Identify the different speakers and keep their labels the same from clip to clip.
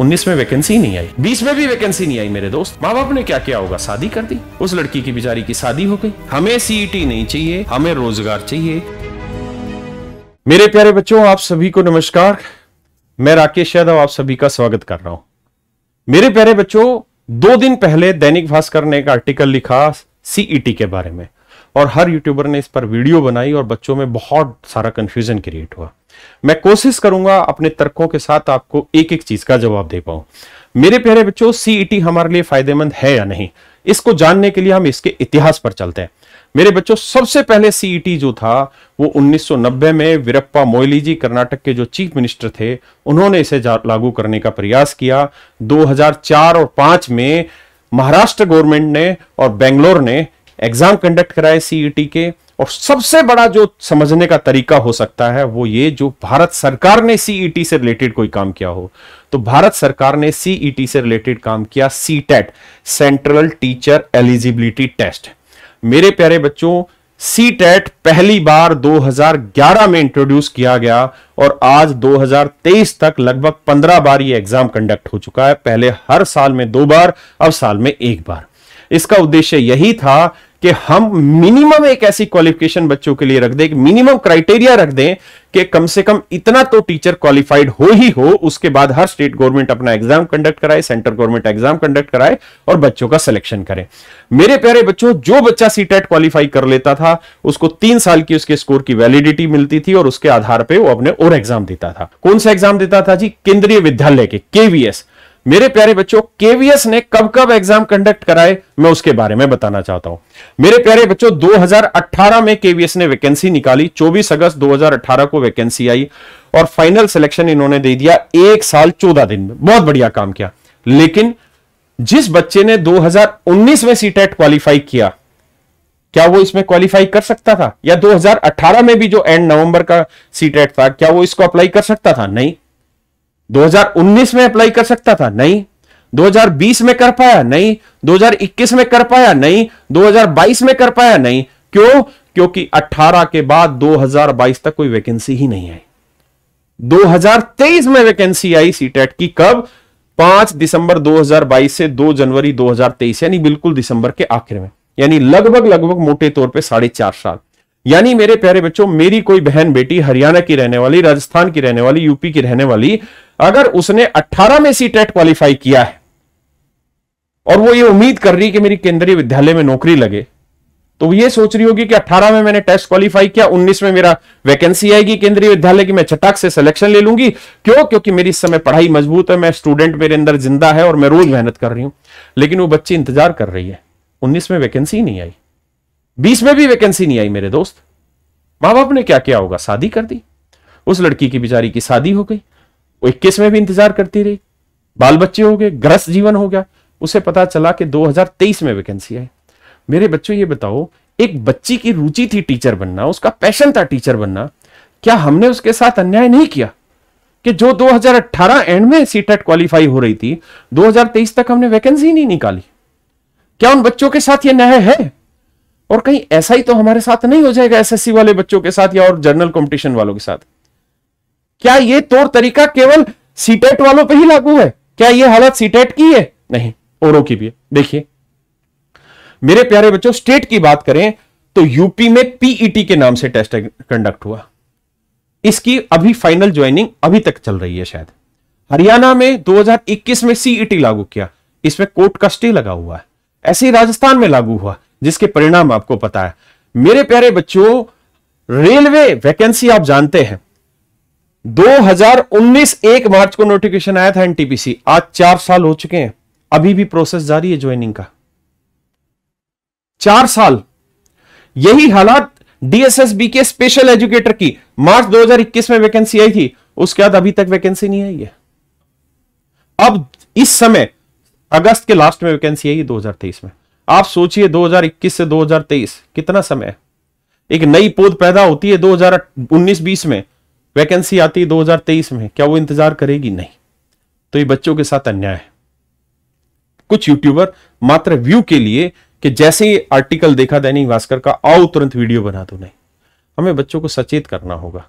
Speaker 1: उन्नीस में वैकेंसी नहीं आई बीस में भी वैकेंसी नहीं आई मेरे दोस्त माँ बाप ने क्या किया होगा शादी कर दी उस लड़की की बेचारी की शादी हो गई हमें सीईटी e नहीं चाहिए हमें रोजगार चाहिए मेरे प्यारे बच्चों आप सभी को नमस्कार मैं राकेश यादव आप सभी का स्वागत कर रहा हूं मेरे प्यारे बच्चों दो दिन पहले दैनिक भास्कर ने एक आर्टिकल लिखा सीईटी e के बारे में और हर यूट्यूबर ने इस पर वीडियो बनाई और बच्चों में बहुत सारा कंफ्यूजन क्रिएट हुआ मैं कोशिश करूंगा अपने तर्कों के साथ आपको एक एक चीज का जवाब दे पाऊं मेरे प्यारे बच्चों सीईटी e हमारे लिए फायदेमंद है या नहीं इसको जानने के लिए हम इसके इतिहास पर चलते हैं मेरे बच्चों सबसे पहले सीईटी e जो था वो 1990 में वीरप्पा मोयली जी कर्नाटक के जो चीफ मिनिस्टर थे उन्होंने इसे लागू करने का प्रयास किया 2004 और 5 में महाराष्ट्र गवर्नमेंट ने और बेंगलोर ने एग्जाम कंडक्ट कराए सीईटी e के और सबसे बड़ा जो समझने का तरीका हो सकता है वो ये जो भारत सरकार ने सीईटी e से रिलेटेड कोई काम किया हो तो भारत सरकार ने सीईटी e से रिलेटेड काम किया CTET central teacher eligibility test मेरे प्यारे बच्चों सीटेट e पहली बार 2011 में इंट्रोड्यूस किया गया और आज 2023 तक लगभग 15 बार ये एग्जाम कंडक्ट हो चुका है पहले हर साल में दो बार अब साल में एक बार इसका उद्देश्य यही था कि हम मिनिमम एक ऐसी क्वालिफिकेशन बच्चों के लिए रख दें मिनिमम क्राइटेरिया रख दें कि कम से कम इतना तो टीचर क्वालिफाइड हो ही हो उसके बाद हर स्टेट गवर्नमेंट अपना एग्जाम कंडक्ट कराए सेंटर गवर्नमेंट एग्जाम कंडक्ट कराए और बच्चों का सिलेक्शन करें मेरे प्यारे बच्चों जो बच्चा सीटेट क्वालिफाई e कर लेता था उसको तीन साल की उसके स्कोर की वैलिडिटी मिलती थी और उसके आधार पर वो अपने और एग्जाम देता था कौन सा एग्जाम देता था जी केंद्रीय विद्यालय के केवीएस मेरे प्यारे बच्चों केवीएस ने कब कब एग्जाम कंडक्ट कराए मैं उसके बारे में बताना चाहता हूं मेरे प्यारे बच्चों 2018 में केवीएस ने वैकेंसी निकाली 24 अगस्त 2018 को वैकेंसी आई और फाइनल सिलेक्शन इन्होंने दे दिया एक साल चौदह दिन में बहुत बढ़िया काम किया लेकिन जिस बच्चे ने 2019 में सीटेट क्वालिफाई किया क्या वो इसमें क्वालिफाई कर सकता था या 2018 में भी जो एंड नवंबर का सीटेट था क्या वो इसको अप्लाई कर सकता था नहीं 2019 में अप्लाई कर सकता था नहीं 2020 में कर पाया नहीं 2021 में कर पाया नहीं 2022 में कर पाया नहीं क्यों क्योंकि 18 के बाद 2022 तक कोई वैकेंसी ही नहीं आई 2023 में वैकेंसी आई सीटेट e की कब 5 दिसंबर 2022 से 2 जनवरी 2023 यानी बिल्कुल दिसंबर के आखिर में यानी लगभग लगभग मोटे तौर पे साढ़े चार साल यानी मेरे प्यारे बच्चों मेरी कोई बहन बेटी हरियाणा की रहने वाली राजस्थान की रहने वाली यूपी की रहने वाली अगर उसने 18 में सी टेट क्वालिफाई किया है और वो ये उम्मीद कर रही कि मेरी केंद्रीय विद्यालय में नौकरी लगे तो ये सोच रही होगी कि 18 में मैंने टेस्ट क्वालिफाई किया 19 में मेरा वैकेंसी आएगी केंद्रीय विद्यालय की मैं चटाक से सिलेक्शन ले लूंगी क्यों क्योंकि मेरी इस समय पढ़ाई मजबूत है मैं स्टूडेंट मेरे अंदर जिंदा है और मैं रोज मेहनत कर रही हूं लेकिन वो बच्ची इंतजार कर रही है उन्नीस में वैकेंसी नहीं आई बीस में भी वैकेंसी नहीं आई मेरे दोस्त माँ बाप ने क्या किया होगा शादी कर दी उस लड़की की बेचारी की शादी हो गई वो इक्कीस में भी इंतजार करती रही बाल बच्चे हो गए ग्रस्त जीवन हो गया उसे पता चला कि 2023 में वैकेंसी आई मेरे बच्चों ये बताओ एक बच्ची की रुचि थी टीचर बनना उसका पैशन था टीचर बनना क्या हमने उसके साथ अन्याय नहीं किया कि जो 2018 एंड में सीटेट क्वालिफाई e हो रही थी 2023 तक हमने वैकेंसी नहीं निकाली क्या उन बच्चों के साथ ये न्याय है और कहीं ऐसा ही तो हमारे साथ नहीं हो जाएगा एसएससी वाले बच्चों के साथ या और जनरल कंपटीशन वालों के साथ क्या यह तौर तरीका केवल सीटेट e वालों पर ही लागू है क्या यह हालत सीटेट e की है नहीं औरों की भी है देखिए मेरे प्यारे बच्चों स्टेट की बात करें तो यूपी में पीईटी e के नाम से टेस्ट कंडक्ट हुआ इसकी अभी फाइनल ज्वाइनिंग अभी तक चल रही है शायद हरियाणा में 2021 में सीईटी लागू किया इसमें कोर्ट का स्टे लगा हुआ है ऐसे ही राजस्थान में लागू हुआ जिसके परिणाम आपको पता है मेरे प्यारे बच्चों रेलवे वैकेंसी आप जानते हैं 2019 एक मार्च को नोटिफिकेशन आया था एनटीपीसी आज चार साल हो चुके हैं अभी भी प्रोसेस जारी है ज्वाइनिंग का चार साल यही हालात डीएसएसबी के स्पेशल एजुकेटर की मार्च 2021 में वैकेंसी आई थी उसके बाद अभी तक वैकेंसी नहीं आई है अब इस समय अगस्त के लास्ट में वैकेंसी आई है दो में आप सोचिए 2021 से 2023 कितना समय एक नई पौध पैदा होती है 2019-20 में वैकेंसी आती है 2023 में क्या वो इंतजार करेगी नहीं तो ये बच्चों के साथ अन्याय है कुछ यूट्यूबर मात्र व्यू के लिए कि जैसे ही आर्टिकल देखा दैनिक भास्कर का आओ तुरंत वीडियो बना दो नहीं हमें बच्चों को सचेत करना होगा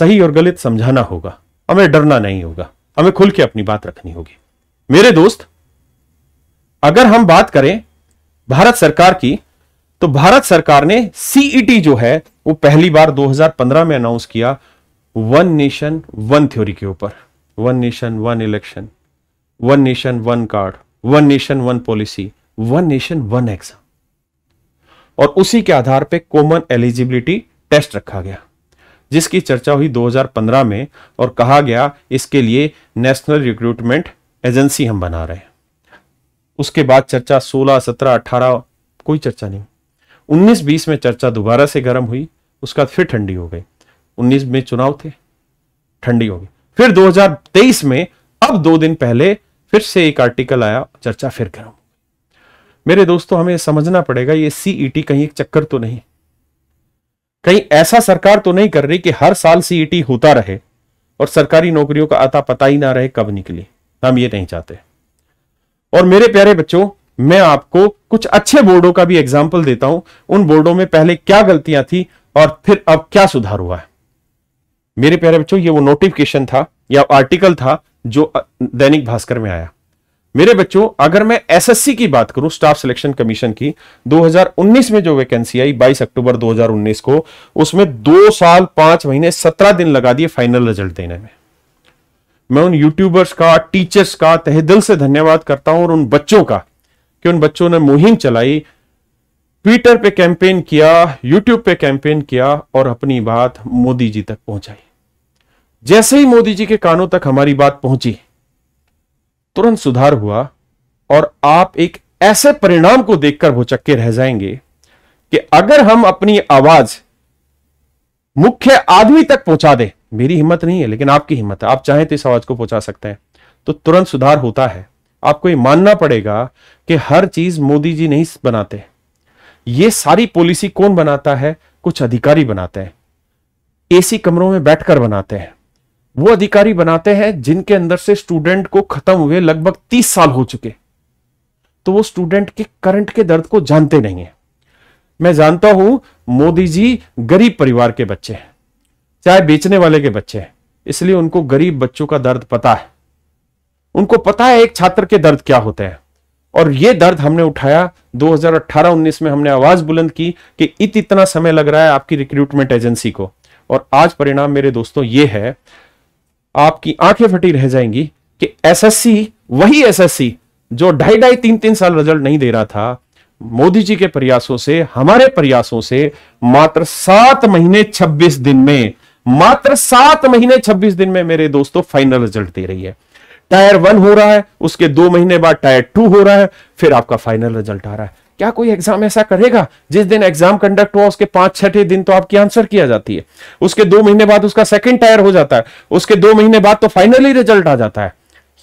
Speaker 1: सही और गलत समझाना होगा हमें डरना नहीं होगा हमें खुल के अपनी बात रखनी होगी मेरे दोस्त अगर हम बात करें भारत सरकार की तो भारत सरकार ने सीईटी e जो है वो पहली बार 2015 में अनाउंस किया वन नेशन वन थ्योरी के ऊपर one nation one election one nation one card one nation one policy one nation one exam और उसी के आधार पे कॉमन एलिजिबिलिटी टेस्ट रखा गया जिसकी चर्चा हुई 2015 में और कहा गया इसके लिए नेशनल रिक्रूटमेंट एजेंसी हम बना रहे हैं उसके बाद चर्चा 16, 17, 18 कोई चर्चा नहीं 19, 20 में चर्चा दोबारा से गर्म हुई उसके बाद फिर ठंडी हो गई 19 में चुनाव थे ठंडी हो गई फिर 2023 में अब दो दिन पहले फिर से एक आर्टिकल आया चर्चा फिर गर्म मेरे दोस्तों हमें समझना पड़ेगा ये सीईटी e कहीं एक चक्कर तो नहीं कहीं ऐसा सरकार तो नहीं कर रही कि हर साल सीईटी e होता रहे और सरकारी नौकरियों का आता पता ही ना रहे कब निकली हम ये नहीं चाहते और मेरे प्यारे बच्चों मैं आपको कुछ अच्छे बोर्डों का भी एग्जाम्पल देता हूं उन बोर्डों में पहले क्या गलतियां थी और फिर अब क्या सुधार हुआ है मेरे प्यारे बच्चों ये वो नोटिफिकेशन था या आर्टिकल था जो दैनिक भास्कर में आया मेरे बच्चों अगर मैं एसएससी की बात करूं स्टाफ सिलेक्शन कमीशन की 2019 में जो वैकेंसी आई 22 अक्टूबर 2019 को उसमें दो साल पांच महीने सत्रह दिन लगा दिए फाइनल रिजल्ट देने में मैं उन यूट्यूबर्स का टीचर्स का तहे दिल से धन्यवाद करता हूं और उन बच्चों का कि उन बच्चों ने मुहिम चलाई ट्विटर पे कैंपेन किया यूट्यूब पे कैंपेन किया और अपनी बात मोदी जी तक पहुंचाई जैसे ही मोदी जी के कानों तक हमारी बात पहुंची तुरंत सुधार हुआ और आप एक ऐसे परिणाम को देखकर भोचक्के रह जाएंगे कि अगर हम अपनी आवाज मुख्य आदमी तक पहुंचा दें मेरी हिम्मत नहीं है लेकिन आपकी हिम्मत है आप चाहें तो इस आवाज को पहुंचा सकते हैं तो तुरंत सुधार होता है आपको ये मानना पड़ेगा कि हर चीज मोदी जी नहीं बनाते ये सारी पॉलिसी कौन बनाता है कुछ अधिकारी बनाते हैं एसी कमरों में बैठकर बनाते हैं वो अधिकारी बनाते हैं जिनके अंदर से स्टूडेंट को खत्म हुए लगभग तीस साल हो चुके तो वो स्टूडेंट के करंट के दर्द को जानते नहीं है मैं जानता हूं मोदी जी गरीब परिवार के बच्चे हैं चाहे बेचने वाले के बच्चे हैं इसलिए उनको गरीब बच्चों का दर्द पता है उनको पता है एक छात्र के दर्द क्या होते हैं और ये दर्द हमने उठाया 2018-19 में हमने आवाज बुलंद की कि इत इतना समय लग रहा है आपकी रिक्रूटमेंट एजेंसी को और आज परिणाम मेरे दोस्तों ये है आपकी आंखें फटी रह जाएंगी कि एसएससी वही एसएससी जो ढाई ढाई तीन तीन साल रिजल्ट नहीं दे रहा था मोदी जी के प्रयासों से हमारे प्रयासों से मात्र सात महीने छब्बीस दिन में मात्र सात महीने छब्बीस दिन में मेरे दोस्तों फाइनल रिजल्ट दे रही है टायर वन हो रहा है उसके दो महीने बाद टायर टू हो रहा है फिर आपका फाइनल रिजल्ट आ रहा है क्या कोई एग्जाम ऐसा करेगा जिस दिन एग्जाम कंडक्ट हुआ उसके पांच छठे दिन तो आपकी आंसर किया जाती है उसके दो महीने बाद उसका सेकंड टायर हो जाता है उसके दो महीने बाद तो फाइनली रिजल्ट आ जाता है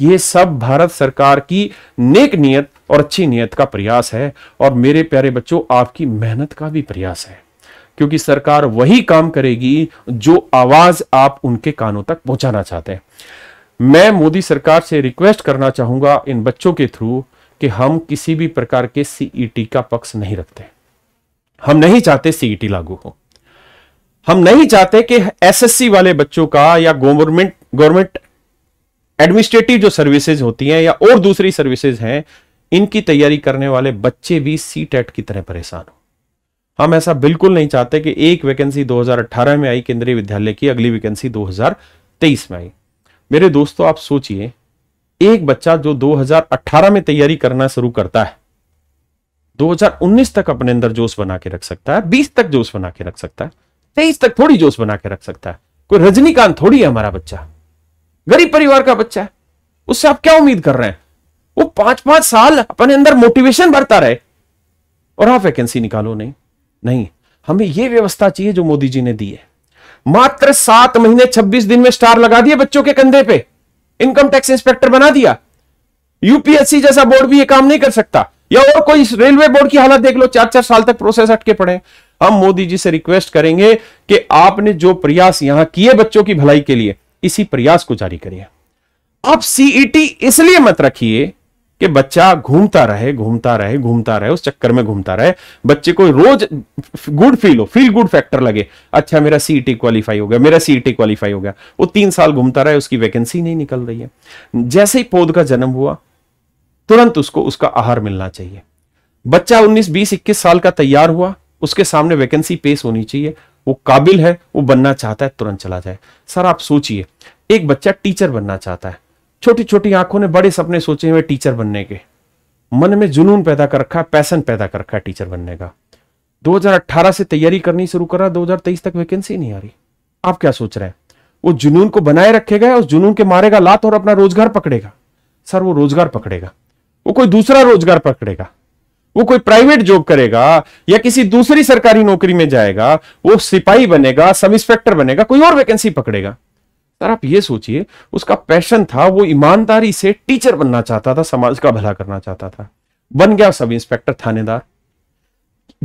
Speaker 1: ये सब भारत सरकार की नेक नियत और अच्छी नियत का प्रयास है और मेरे प्यारे बच्चों आपकी मेहनत का भी प्रयास है क्योंकि सरकार वही काम करेगी जो आवाज आप उनके कानों तक पहुंचाना चाहते हैं मैं मोदी सरकार से रिक्वेस्ट करना चाहूंगा इन बच्चों के थ्रू कि हम किसी भी प्रकार के सीईटी e का पक्ष नहीं रखते हम नहीं चाहते सीईटी e लागू हो हम नहीं चाहते कि एसएससी वाले बच्चों का या गवर्नमेंट गवर्नमेंट एडमिनिस्ट्रेटिव जो सर्विसेज होती हैं या और दूसरी सर्विसेज हैं इनकी तैयारी करने वाले बच्चे भी सी टेट की तरह परेशान हो हम ऐसा बिल्कुल नहीं चाहते कि एक वैकेंसी 2018 में आई केंद्रीय विद्यालय की अगली वैकेंसी 2023 में आई मेरे दोस्तों आप सोचिए एक बच्चा जो 2018 में तैयारी करना शुरू करता है 2019 तक अपने अंदर जोश बना के रख सकता है 20 तक जोश बना के रख सकता है तेईस तक थोड़ी जोश बना के रख सकता है कोई रजनीकांत थोड़ी है हमारा बच्चा गरीब परिवार का बच्चा है उससे आप क्या उम्मीद कर रहे हैं वो पांच पांच साल अपने अंदर मोटिवेशन भरता रहे और आप वैकेंसी निकालो नहीं नहीं हमें यह व्यवस्था चाहिए जो मोदी जी ने दी है मात्र सात महीने छब्बीस दिन में स्टार लगा दिए बच्चों के कंधे पे इनकम टैक्स इंस्पेक्टर बना दिया यूपीएससी जैसा बोर्ड भी ये काम नहीं कर सकता या और कोई रेलवे बोर्ड की हालत देख लो चार चार साल तक प्रोसेस अटके पड़े हम मोदी जी से रिक्वेस्ट करेंगे कि आपने जो प्रयास यहां किए बच्चों की भलाई के लिए इसी प्रयास को जारी करिए आप सीईटी e इसलिए मत रखिए कि बच्चा घूमता रहे घूमता रहे घूमता रहे उस चक्कर में घूमता रहे बच्चे को रोज गुड फील हो फील गुड फैक्टर लगे अच्छा मेरा सीईटी क्वालिफाई e हो गया मेरा सीईटी क्वालिफाई e हो गया वो तीन साल घूमता रहे उसकी वैकेंसी नहीं निकल रही है जैसे ही पौध का जन्म हुआ तुरंत उसको उसका आहार मिलना चाहिए बच्चा उन्नीस बीस इक्कीस साल का तैयार हुआ उसके सामने वैकेंसी पेश होनी चाहिए वो काबिल है वो बनना चाहता है तुरंत चला जाए सर आप सोचिए एक बच्चा टीचर बनना चाहता है छोटी छोटी आंखों ने बड़े सपने सोचे हुए टीचर बनने के मन में जुनून पैदा कर रखा पैसन पैदा कर रखा टीचर बनने का 2018 से तैयारी करनी शुरू करा 2023 तक वैकेंसी नहीं आ रही आप क्या सोच रहे हैं वो जुनून को बनाए रखेगा उस जुनून के मारेगा लात और अपना रोजगार पकड़ेगा सर वो रोजगार पकड़ेगा वो कोई दूसरा रोजगार पकड़ेगा वो कोई प्राइवेट जॉब करेगा या किसी दूसरी सरकारी नौकरी में जाएगा वो सिपाही बनेगा सब इंस्पेक्टर बनेगा कोई और वैकेंसी पकड़ेगा सर आप ये सोचिए उसका पैशन था वो ईमानदारी से टीचर बनना चाहता था समाज का भला करना चाहता था बन गया सब इंस्पेक्टर थानेदार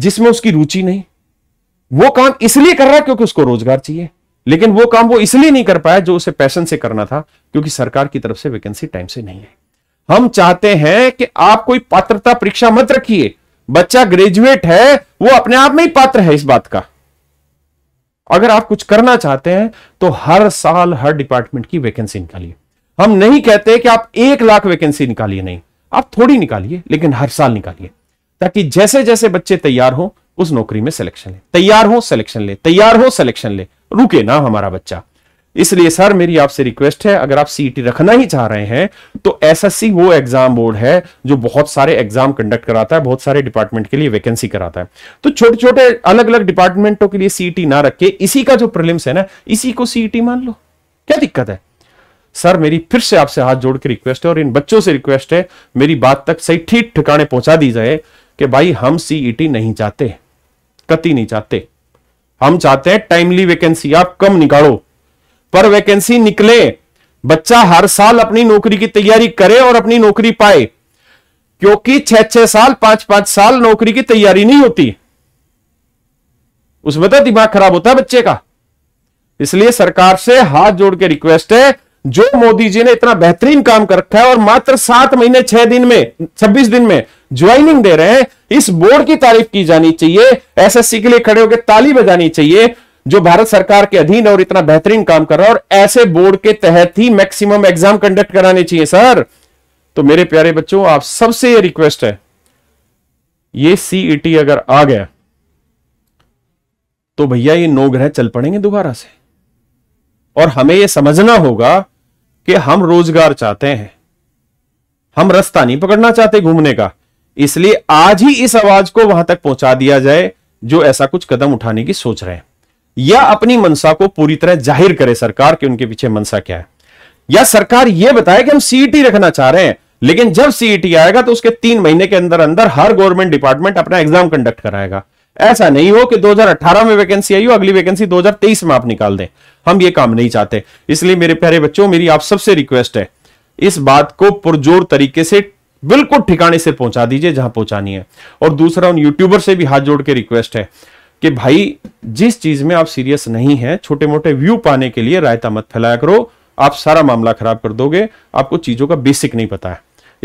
Speaker 1: जिसमें उसकी रुचि नहीं वो काम इसलिए कर रहा है क्योंकि उसको रोजगार चाहिए लेकिन वो काम वो इसलिए नहीं कर पाया जो उसे पैशन से करना था क्योंकि सरकार की तरफ से वैकेंसी टाइम से नहीं है हम चाहते हैं कि आप कोई पात्रता परीक्षा मत रखिए बच्चा ग्रेजुएट है वो अपने आप में ही पात्र है इस बात का अगर आप कुछ करना चाहते हैं तो हर साल हर डिपार्टमेंट की वैकेंसी निकालिए हम नहीं कहते कि आप एक लाख वैकेंसी निकालिए नहीं आप थोड़ी निकालिए लेकिन हर साल निकालिए ताकि जैसे जैसे बच्चे तैयार हो उस नौकरी में सिलेक्शन ले तैयार हो सिलेक्शन ले तैयार हो सिलेक्शन ले रुके ना हमारा बच्चा इसलिए सर मेरी आपसे रिक्वेस्ट है अगर आप सीईटी e रखना ही चाह रहे हैं तो एसएससी वो एग्जाम बोर्ड है जो बहुत सारे एग्जाम कंडक्ट कराता है बहुत सारे डिपार्टमेंट के लिए वैकेंसी कराता है तो छोटे छोटे अलग अलग डिपार्टमेंटों के लिए सीईटी e ना रख के इसी का जो प्रिलिम्स है ना इसी को सीईटी e मान लो क्या दिक्कत है सर मेरी फिर से आपसे हाथ जोड़ के रिक्वेस्ट है और इन बच्चों से रिक्वेस्ट है मेरी बात तक सही ठीक ठिकाने पहुंचा दी जाए कि भाई हम सीईटी नहीं चाहते कति नहीं चाहते हम चाहते हैं टाइमली वैकेंसी आप कम निकालो पर वैकेंसी निकले बच्चा हर साल अपनी नौकरी की तैयारी करे और अपनी नौकरी पाए क्योंकि छह छह साल पांच पांच साल नौकरी की तैयारी नहीं होती उसमें तो दिमाग खराब होता है बच्चे का इसलिए सरकार से हाथ जोड़ के रिक्वेस्ट है जो मोदी जी ने इतना बेहतरीन काम कर रखा है और मात्र सात महीने छह दिन में छब्बीस दिन में ज्वाइनिंग दे रहे हैं इस बोर्ड की तारीफ की जानी चाहिए एसएससी के लिए खड़े होकर ताली बजानी चाहिए जो भारत सरकार के अधीन और इतना बेहतरीन काम कर रहा है और ऐसे बोर्ड के तहत ही मैक्सिमम एग्जाम कंडक्ट कराने चाहिए सर तो मेरे प्यारे बच्चों आप सबसे ये रिक्वेस्ट है ये सीईटी e अगर आ गया तो भैया ये नौ ग्रह चल पड़ेंगे दोबारा से और हमें यह समझना होगा कि हम रोजगार चाहते हैं हम रास्ता नहीं पकड़ना चाहते घूमने का इसलिए आज ही इस आवाज को वहां तक पहुंचा दिया जाए जो ऐसा कुछ कदम उठाने की सोच रहे हैं या अपनी मनसा को पूरी तरह जाहिर करे सरकार के उनके पीछे मनसा क्या है या सरकार यह बताए कि हम सीईटी e रखना चाह रहे हैं लेकिन जब सीईटी e आएगा तो उसके तीन महीने के अंदर अंदर हर गवर्नमेंट डिपार्टमेंट अपना एग्जाम कंडक्ट कराएगा ऐसा नहीं हो कि 2018 में वैकेंसी आई हो अगली वैकेंसी 2023 में आप निकाल दें हम ये काम नहीं चाहते इसलिए मेरे प्यारे बच्चों मेरी आप सबसे रिक्वेस्ट है इस बात को पुरजोर तरीके से बिल्कुल ठिकाने से पहुंचा दीजिए जहां पहुंचानी है और दूसरा उन यूट्यूबर से भी हाथ जोड़ के रिक्वेस्ट है कि भाई जिस चीज में आप सीरियस नहीं है छोटे मोटे व्यू पाने के लिए रायता मत फैलाया करो आप सारा मामला खराब कर दोगे आपको चीजों का बेसिक नहीं पता है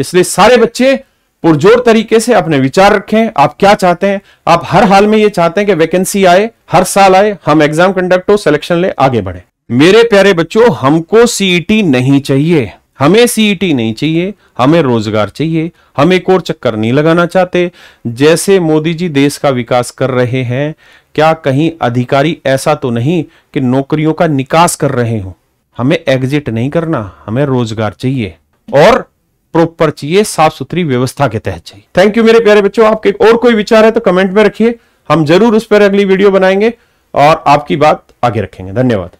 Speaker 1: इसलिए सारे बच्चे पुरजोर तरीके से अपने विचार रखें आप क्या चाहते हैं आप हर हाल में ये चाहते हैं कि वैकेंसी आए हर साल आए हम एग्जाम कंडक्ट हो सिलेक्शन ले आगे बढ़े मेरे प्यारे बच्चों हमको सीईटी e नहीं चाहिए हमें सीईटी e नहीं चाहिए हमें रोजगार चाहिए हम एक और चक्कर नहीं लगाना चाहते जैसे मोदी जी देश का विकास कर रहे हैं क्या कहीं अधिकारी ऐसा तो नहीं कि नौकरियों का निकास कर रहे हो हमें एग्जिट नहीं करना हमें रोजगार चाहिए और प्रॉपर चाहिए साफ सुथरी व्यवस्था के तहत चाहिए थैंक यू मेरे प्यारे बच्चों आपके और कोई विचार है तो कमेंट में रखिए हम जरूर उस पर अगली वीडियो बनाएंगे और आपकी बात आगे रखेंगे धन्यवाद